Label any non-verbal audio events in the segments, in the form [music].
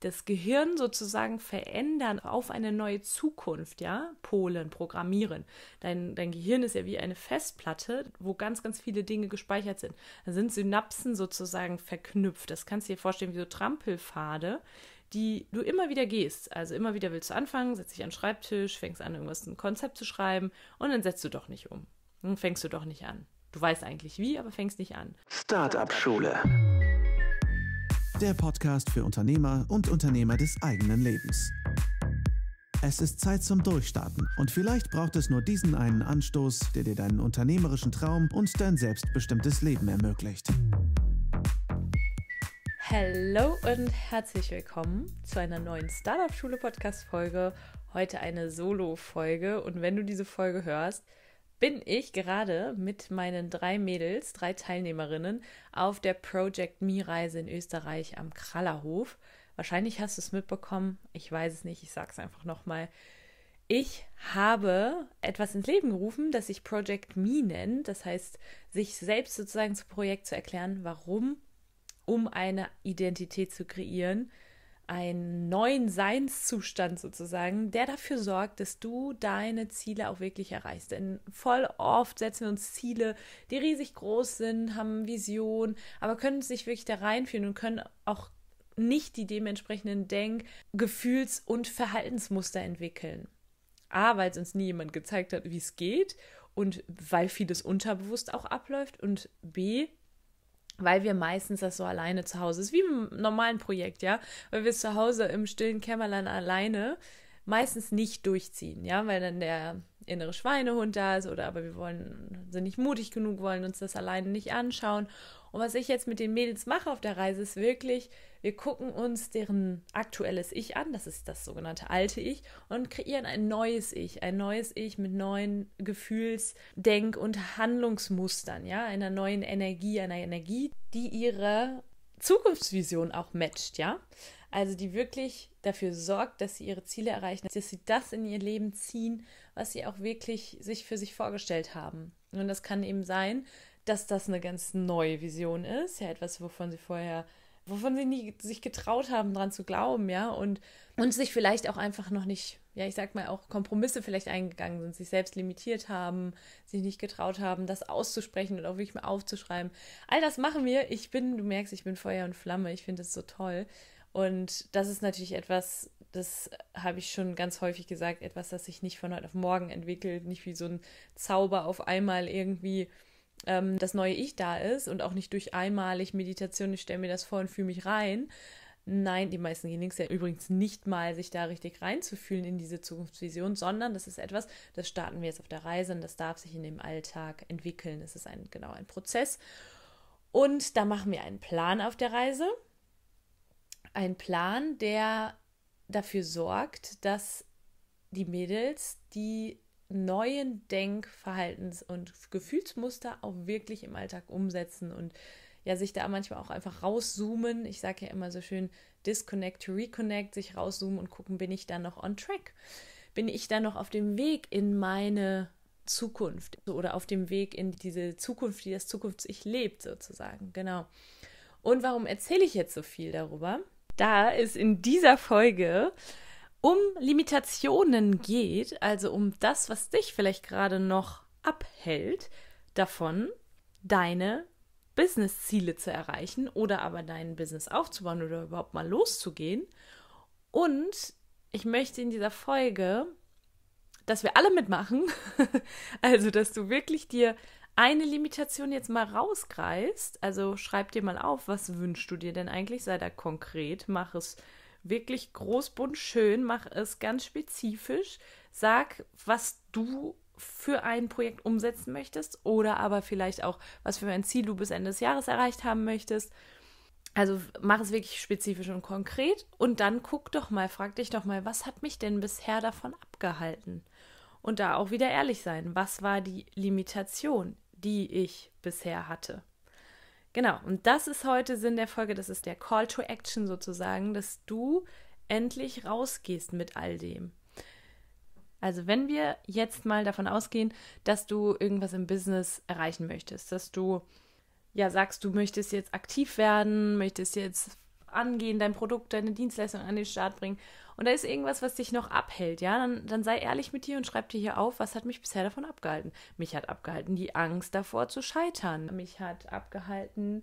das Gehirn sozusagen verändern auf eine neue Zukunft, ja, polen, programmieren. Dein, dein Gehirn ist ja wie eine Festplatte, wo ganz, ganz viele Dinge gespeichert sind. Da sind Synapsen sozusagen verknüpft. Das kannst du dir vorstellen wie so Trampelfade, die du immer wieder gehst. Also immer wieder willst du anfangen, setzt dich an den Schreibtisch, fängst an, irgendwas ein Konzept zu schreiben und dann setzt du doch nicht um. Dann fängst du doch nicht an. Du weißt eigentlich wie, aber fängst nicht an. Startup-Schule der Podcast für Unternehmer und Unternehmer des eigenen Lebens. Es ist Zeit zum Durchstarten und vielleicht braucht es nur diesen einen Anstoß, der dir deinen unternehmerischen Traum und dein selbstbestimmtes Leben ermöglicht. Hallo und herzlich willkommen zu einer neuen Startup Schule Podcast Folge. Heute eine Solo Folge und wenn du diese Folge hörst, bin ich gerade mit meinen drei Mädels, drei Teilnehmerinnen, auf der Project Me-Reise in Österreich am Krallerhof. Wahrscheinlich hast du es mitbekommen, ich weiß es nicht, ich sage es einfach nochmal. Ich habe etwas ins Leben gerufen, das sich Project Me nennt, das heißt, sich selbst sozusagen zu Projekt zu erklären, warum, um eine Identität zu kreieren, einen neuen Seinszustand sozusagen, der dafür sorgt, dass du deine Ziele auch wirklich erreichst. Denn voll oft setzen wir uns Ziele, die riesig groß sind, haben Vision, aber können sich wirklich da reinfühlen und können auch nicht die dementsprechenden Denk-, Gefühls- und Verhaltensmuster entwickeln. A, weil es uns nie jemand gezeigt hat, wie es geht und weil vieles unterbewusst auch abläuft und B, weil wir meistens das so alleine zu Hause ist, wie im normalen Projekt, ja, weil wir es zu Hause im stillen Kämmerlein alleine meistens nicht durchziehen, ja, weil dann der innere Schweinehund da ist oder aber wir wollen, sind nicht mutig genug, wollen uns das alleine nicht anschauen. Und was ich jetzt mit den Mädels mache auf der Reise ist wirklich, wir gucken uns deren aktuelles Ich an, das ist das sogenannte alte Ich, und kreieren ein neues Ich, ein neues Ich mit neuen Gefühls-, Denk- und Handlungsmustern, ja, einer neuen Energie, einer Energie, die ihre Zukunftsvision auch matcht, ja. Also die wirklich dafür sorgt, dass sie ihre Ziele erreichen, dass sie das in ihr Leben ziehen, was sie auch wirklich sich für sich vorgestellt haben. Und das kann eben sein, dass das eine ganz neue Vision ist, ja, etwas, wovon sie vorher wovon sie nie sich getraut haben, dran zu glauben, ja, und, und sich vielleicht auch einfach noch nicht, ja, ich sag mal, auch Kompromisse vielleicht eingegangen sind, sich selbst limitiert haben, sich nicht getraut haben, das auszusprechen und auch wirklich mal aufzuschreiben. All das machen wir. Ich bin, du merkst, ich bin Feuer und Flamme. Ich finde das so toll. Und das ist natürlich etwas, das habe ich schon ganz häufig gesagt, etwas, das sich nicht von heute auf morgen entwickelt, nicht wie so ein Zauber auf einmal irgendwie ähm, das neue Ich da ist und auch nicht durch einmalig Meditation, ich stelle mir das vor und fühle mich rein. Nein, die meisten gehen es ja übrigens nicht mal, sich da richtig reinzufühlen in diese Zukunftsvision, sondern das ist etwas, das starten wir jetzt auf der Reise und das darf sich in dem Alltag entwickeln. Es ist ein, genau ein Prozess. Und da machen wir einen Plan auf der Reise ein Plan, der dafür sorgt, dass die Mädels die neuen Denk-, Verhaltens- und Gefühlsmuster auch wirklich im Alltag umsetzen und ja, sich da manchmal auch einfach rauszoomen. Ich sage ja immer so schön, disconnect to reconnect, sich rauszoomen und gucken, bin ich da noch on track? Bin ich da noch auf dem Weg in meine Zukunft oder auf dem Weg in diese Zukunft, die das Zukunfts-Ich lebt, sozusagen. Genau. Und warum erzähle ich jetzt so viel darüber? da es in dieser Folge um Limitationen geht, also um das, was dich vielleicht gerade noch abhält, davon deine Business-Ziele zu erreichen oder aber dein Business aufzubauen oder überhaupt mal loszugehen. Und ich möchte in dieser Folge, dass wir alle mitmachen, [laughs] also dass du wirklich dir eine Limitation jetzt mal rausgreifst, also schreib dir mal auf, was wünschst du dir denn eigentlich? Sei da konkret, mach es wirklich groß, bunt, schön, mach es ganz spezifisch, sag, was du für ein Projekt umsetzen möchtest oder aber vielleicht auch, was für ein Ziel du bis Ende des Jahres erreicht haben möchtest. Also mach es wirklich spezifisch und konkret und dann guck doch mal, frag dich doch mal, was hat mich denn bisher davon abgehalten? Und da auch wieder ehrlich sein, was war die Limitation? die ich bisher hatte. Genau, und das ist heute Sinn der Folge, das ist der Call to Action sozusagen, dass du endlich rausgehst mit all dem. Also wenn wir jetzt mal davon ausgehen, dass du irgendwas im Business erreichen möchtest, dass du ja sagst, du möchtest jetzt aktiv werden, möchtest jetzt angehen, dein Produkt, deine Dienstleistung an den Start bringen und da ist irgendwas, was dich noch abhält, ja, dann, dann sei ehrlich mit dir und schreib dir hier auf, was hat mich bisher davon abgehalten. Mich hat abgehalten die Angst davor zu scheitern. Mich hat abgehalten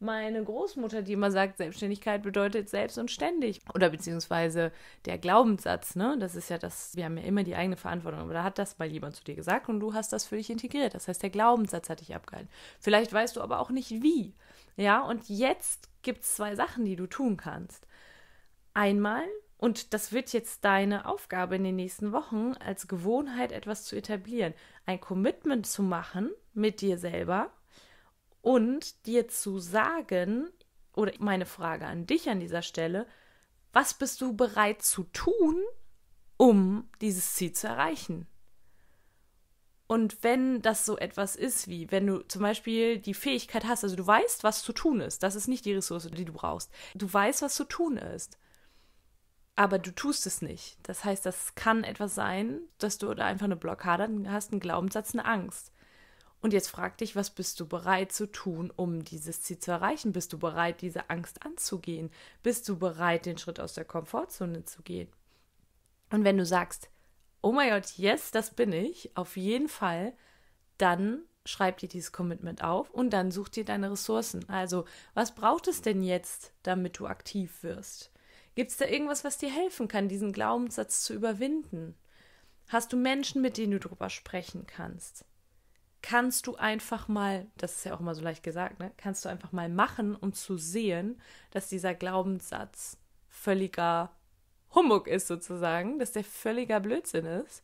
meine Großmutter, die immer sagt, Selbstständigkeit bedeutet selbst und ständig. Oder beziehungsweise der Glaubenssatz, ne? Das ist ja das, wir haben ja immer die eigene Verantwortung. Aber da hat das mal jemand zu dir gesagt und du hast das für dich integriert. Das heißt, der Glaubenssatz hat dich abgehalten. Vielleicht weißt du aber auch nicht wie. Ja, und jetzt gibt es zwei Sachen, die du tun kannst. Einmal, und das wird jetzt deine Aufgabe in den nächsten Wochen, als Gewohnheit etwas zu etablieren, ein Commitment zu machen mit dir selber und dir zu sagen, oder meine Frage an dich an dieser Stelle, was bist du bereit zu tun, um dieses Ziel zu erreichen? Und wenn das so etwas ist, wie wenn du zum Beispiel die Fähigkeit hast, also du weißt, was zu tun ist, das ist nicht die Ressource, die du brauchst. Du weißt, was zu tun ist, aber du tust es nicht. Das heißt, das kann etwas sein, dass du da einfach eine Blockade hast, einen Glaubenssatz, eine Angst. Und jetzt frag dich, was bist du bereit zu tun, um dieses Ziel zu erreichen? Bist du bereit, diese Angst anzugehen? Bist du bereit, den Schritt aus der Komfortzone zu gehen? Und wenn du sagst, oh mein Gott, yes, das bin ich, auf jeden Fall, dann schreib dir dieses Commitment auf und dann such dir deine Ressourcen. Also, was braucht es denn jetzt, damit du aktiv wirst? Gibt es da irgendwas, was dir helfen kann, diesen Glaubenssatz zu überwinden? Hast du Menschen, mit denen du drüber sprechen kannst? Kannst du einfach mal, das ist ja auch immer so leicht gesagt, ne? kannst du einfach mal machen, um zu sehen, dass dieser Glaubenssatz völliger Humbug ist sozusagen, dass der völliger Blödsinn ist.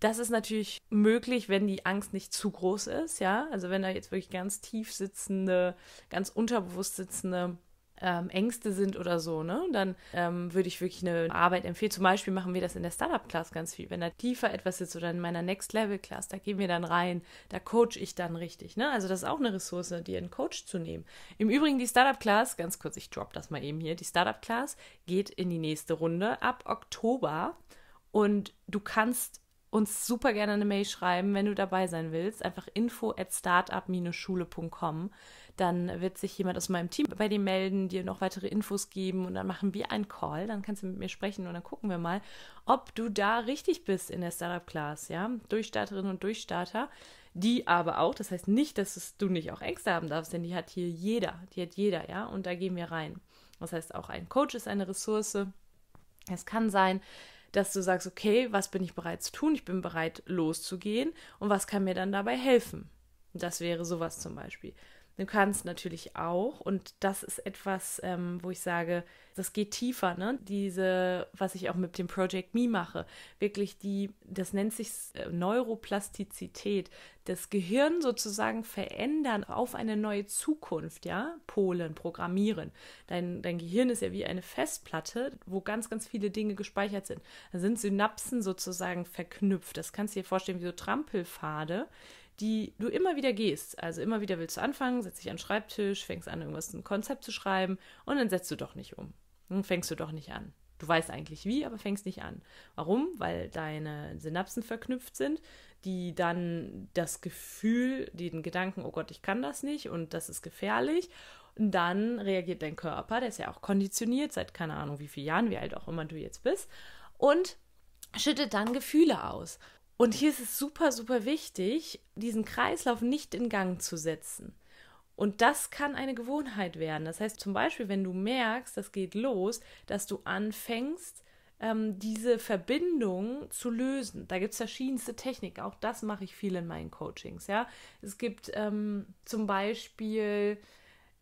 Das ist natürlich möglich, wenn die Angst nicht zu groß ist, ja. Also wenn da jetzt wirklich ganz tief sitzende, ganz unterbewusst sitzende ähm, Ängste sind oder so, ne? Dann ähm, würde ich wirklich eine Arbeit empfehlen. Zum Beispiel machen wir das in der Startup-Class ganz viel. Wenn da tiefer etwas sitzt oder in meiner Next-Level-Class, da gehen wir dann rein, da coach ich dann richtig, ne? Also das ist auch eine Ressource, dir einen Coach zu nehmen. Im Übrigen die Startup-Class, ganz kurz, ich drop das mal eben hier, die Startup-Class geht in die nächste Runde ab Oktober und du kannst uns super gerne eine Mail schreiben, wenn du dabei sein willst. Einfach info at startup-schule.com. Dann wird sich jemand aus meinem Team bei dir melden, dir noch weitere Infos geben und dann machen wir einen Call. Dann kannst du mit mir sprechen und dann gucken wir mal, ob du da richtig bist in der Startup Class, ja? Durchstarterinnen und Durchstarter. Die aber auch, das heißt nicht, dass es, du nicht auch Ängste haben darfst, denn die hat hier jeder, die hat jeder, ja? Und da gehen wir rein. Das heißt, auch ein Coach ist eine Ressource. Es kann sein, dass du sagst, okay, was bin ich bereit zu tun? Ich bin bereit loszugehen und was kann mir dann dabei helfen? Das wäre sowas zum Beispiel. Du kannst natürlich auch, und das ist etwas, ähm, wo ich sage, das geht tiefer, ne? Diese, was ich auch mit dem Project Me mache, wirklich die, das nennt sich äh, Neuroplastizität, das Gehirn sozusagen verändern auf eine neue Zukunft, ja? Polen, programmieren. Dein, dein Gehirn ist ja wie eine Festplatte, wo ganz, ganz viele Dinge gespeichert sind. Da sind Synapsen sozusagen verknüpft. Das kannst du dir vorstellen wie so Trampelfade die du immer wieder gehst. Also immer wieder willst du anfangen, setzt dich an den Schreibtisch, fängst an, irgendwas ein Konzept zu schreiben und dann setzt du doch nicht um. Dann fängst du doch nicht an. Du weißt eigentlich wie, aber fängst nicht an. Warum? Weil deine Synapsen verknüpft sind, die dann das Gefühl, den Gedanken, oh Gott, ich kann das nicht und das ist gefährlich. Und dann reagiert dein Körper, der ist ja auch konditioniert seit keine Ahnung wie vielen Jahren, wie alt auch immer du jetzt bist, und schüttet dann Gefühle aus. Und hier ist es super, super wichtig, diesen Kreislauf nicht in Gang zu setzen. Und das kann eine Gewohnheit werden. Das heißt zum Beispiel, wenn du merkst, das geht los, dass du anfängst, ähm, diese Verbindung zu lösen. Da gibt es verschiedenste Techniken. Auch das mache ich viel in meinen Coachings. Ja, es gibt ähm, zum Beispiel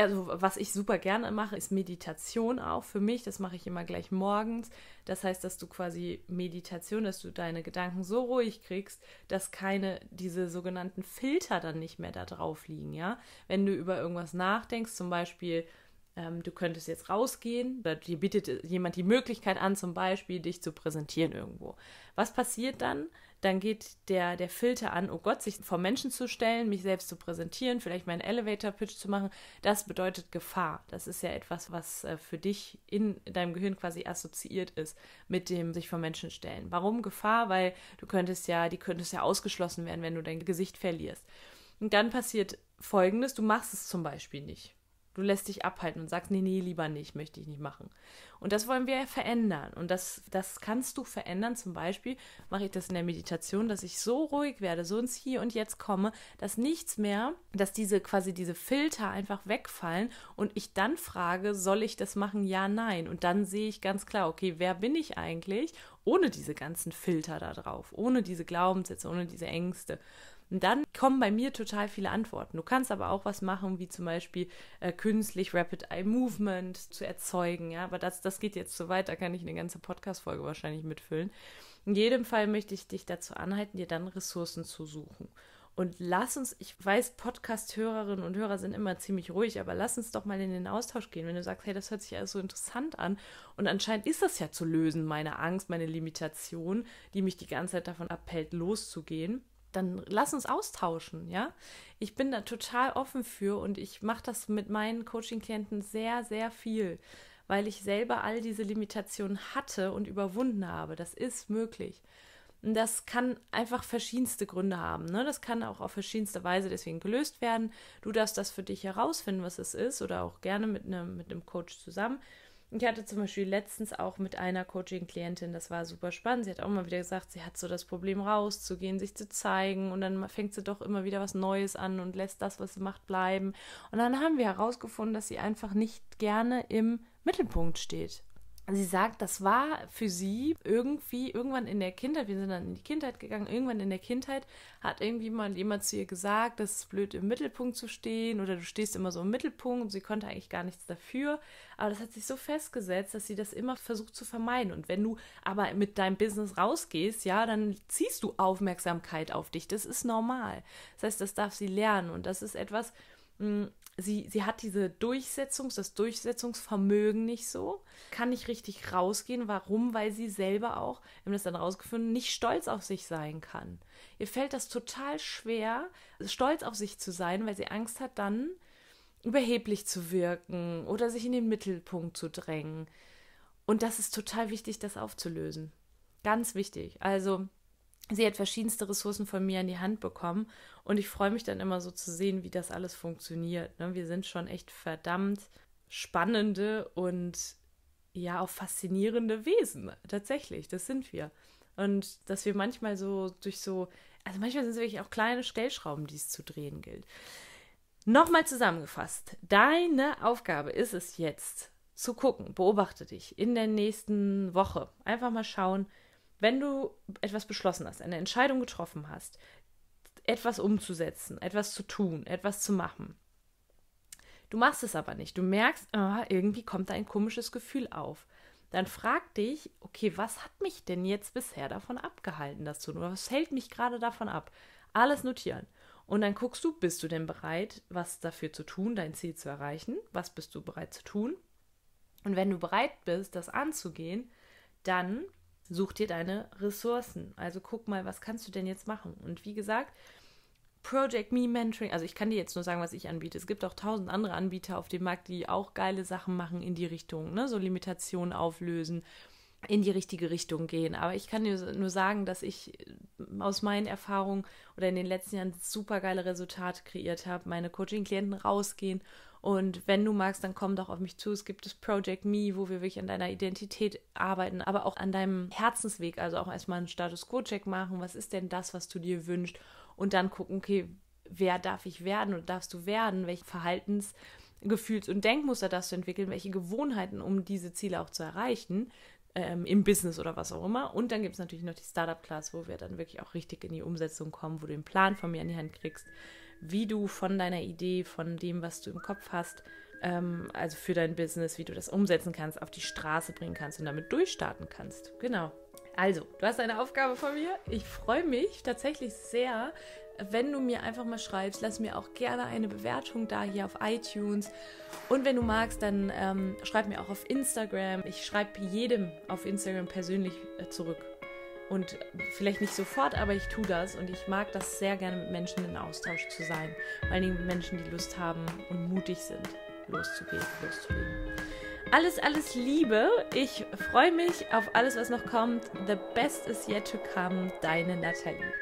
also was ich super gerne mache, ist Meditation auch für mich. Das mache ich immer gleich morgens. Das heißt, dass du quasi Meditation, dass du deine Gedanken so ruhig kriegst, dass keine, diese sogenannten Filter dann nicht mehr da drauf liegen, ja. Wenn du über irgendwas nachdenkst, zum Beispiel, ähm, du könntest jetzt rausgehen, oder dir bietet jemand die Möglichkeit an, zum Beispiel dich zu präsentieren irgendwo. Was passiert dann? dann geht der, der Filter an, oh Gott, sich vor Menschen zu stellen, mich selbst zu präsentieren, vielleicht meinen Elevator-Pitch zu machen. Das bedeutet Gefahr. Das ist ja etwas, was äh, für dich in deinem Gehirn quasi assoziiert ist mit dem sich vor Menschen stellen. Warum Gefahr? Weil du könntest ja, die könntest ja ausgeschlossen werden, wenn du dein Gesicht verlierst. Und dann passiert Folgendes, du machst es zum Beispiel nicht. Du lässt dich abhalten und sagst, nee, nee, lieber nicht, möchte ich nicht machen. Und das wollen wir verändern. Und das, das kannst du verändern. Zum Beispiel mache ich das in der Meditation, dass ich so ruhig werde, so ins Hier und Jetzt komme, dass nichts mehr, dass diese quasi diese Filter einfach wegfallen und ich dann frage, soll ich das machen? Ja, nein. Und dann sehe ich ganz klar, okay, wer bin ich eigentlich ohne diese ganzen Filter da drauf, ohne diese Glaubenssätze, ohne diese Ängste. Und dann kommen bei mir total viele Antworten. Du kannst aber auch was machen, wie zum Beispiel äh, künstlich Rapid Eye Movement zu erzeugen. Ja, aber das, das geht jetzt zu so weit, da kann ich eine ganze Podcast-Folge wahrscheinlich mitfüllen. In jedem Fall möchte ich dich dazu anhalten, dir dann Ressourcen zu suchen. Und lass uns, ich weiß, Podcast-Hörerinnen und Hörer sind immer ziemlich ruhig, aber lass uns doch mal in den Austausch gehen. Wenn du sagst, hey, das hört sich alles so interessant an und anscheinend ist das ja zu lösen, meine Angst, meine Limitation, die mich die ganze Zeit davon abhält, loszugehen, dann lass uns austauschen, ja. Ich bin da total offen für und ich mache das mit meinen Coaching-Klienten sehr, sehr viel, weil ich selber all diese Limitationen hatte und überwunden habe. Das ist möglich. Und das kann einfach verschiedenste Gründe haben. Ne? Das kann auch auf verschiedenste Weise deswegen gelöst werden. Du darfst das für dich herausfinden, was es ist, oder auch gerne mit einem, mit einem Coach zusammen. Ich hatte zum Beispiel letztens auch mit einer Coaching-Klientin, das war super spannend. Sie hat auch mal wieder gesagt, sie hat so das Problem rauszugehen, sich zu zeigen und dann fängt sie doch immer wieder was Neues an und lässt das, was sie macht, bleiben. Und dann haben wir herausgefunden, dass sie einfach nicht gerne im Mittelpunkt steht sie sagt, das war für sie irgendwie irgendwann in der Kindheit, wir sind dann in die Kindheit gegangen, irgendwann in der Kindheit hat irgendwie mal jemand zu ihr gesagt, das ist blöd im Mittelpunkt zu stehen oder du stehst immer so im Mittelpunkt und sie konnte eigentlich gar nichts dafür, aber das hat sich so festgesetzt, dass sie das immer versucht zu vermeiden und wenn du aber mit deinem Business rausgehst, ja, dann ziehst du Aufmerksamkeit auf dich, das ist normal. Das heißt, das darf sie lernen und das ist etwas, hm, sie, sie hat diese Durchsetzung, das Durchsetzungsvermögen nicht so, kann nicht richtig rausgehen. Warum? Weil sie selber auch, wir haben das dann rausgefunden, nicht stolz auf sich sein kann. Ihr fällt das total schwer, stolz auf sich zu sein, weil sie Angst hat, dann überheblich zu wirken oder sich in den Mittelpunkt zu drängen. Und das ist total wichtig, das aufzulösen. Ganz wichtig. Also sie hat verschiedenste Ressourcen von mir an die Hand bekommen und ich freue mich dann immer so zu sehen, wie das alles funktioniert. Ne? Wir sind schon echt verdammt spannende und ja auch faszinierende Wesen, tatsächlich, das sind wir. Und dass wir manchmal so durch so, also manchmal sind es wirklich auch kleine Stellschrauben, die es zu drehen gilt. Nochmal zusammengefasst, deine Aufgabe ist es jetzt zu gucken, beobachte dich in der nächsten Woche. Einfach mal schauen, wenn du etwas beschlossen hast, eine Entscheidung getroffen hast, etwas umzusetzen, etwas zu tun, etwas zu machen, du machst es aber nicht, du merkst, oh, irgendwie kommt da ein komisches Gefühl auf, dann frag dich, okay, was hat mich denn jetzt bisher davon abgehalten, das zu tun? Oder was hält mich gerade davon ab? Alles notieren. Und dann guckst du, bist du denn bereit, was dafür zu tun, dein Ziel zu erreichen? Was bist du bereit zu tun? Und wenn du bereit bist, das anzugehen, dann such dir deine Ressourcen. Also guck mal, was kannst du denn jetzt machen? Und wie gesagt, Project Me Mentoring, also ich kann dir jetzt nur sagen, was ich anbiete. Es gibt auch tausend andere Anbieter auf dem Markt, die auch geile Sachen machen in die Richtung, ne? so Limitationen auflösen in die richtige Richtung gehen. Aber ich kann nur sagen, dass ich äh, aus meinen Erfahrungen oder in den letzten Jahren super geile Resultate kreiert habe. Meine Coaching-Klienten rausgehen und wenn du magst, dann komm doch auf mich zu. Es gibt das Project Me, wo wir wirklich an deiner Identität arbeiten, aber auch an deinem Herzensweg. Also auch erstmal einen Status Quo-Check machen. Was ist denn das, was du dir wünschst? Und dann gucken, okay, wer darf ich werden und darfst du werden? Welche Verhaltens- Gefühls- und Denkmuster darfst du entwickeln, welche Gewohnheiten, um diese Ziele auch zu erreichen ähm, im Business oder was auch immer. Und dann gibt es natürlich noch die Startup-Class, wo wir dann wirklich auch richtig in die Umsetzung kommen, wo du den Plan von mir in die Hand kriegst, wie du von deiner Idee, von dem, was du im Kopf hast, ähm, also für dein Business, wie du das umsetzen kannst, auf die Straße bringen kannst und damit durchstarten kannst. Genau. Also, du hast eine Aufgabe von mir. Ich freue mich tatsächlich sehr, wenn du mir einfach mal schreibst, lass mir auch gerne eine Bewertung da hier auf iTunes. Und wenn du magst, dann ähm, schreib mir auch auf Instagram. Ich schreibe jedem auf Instagram persönlich äh, zurück. Und vielleicht nicht sofort, aber ich tue das und ich mag das sehr gerne mit Menschen in Austausch zu sein. Vor allen Dingen mit Menschen, die Lust haben und mutig sind, loszugehen, loszulegen. Alles, alles Liebe. Ich freue mich auf alles, was noch kommt. The best is yet to come. Deine Nathalie.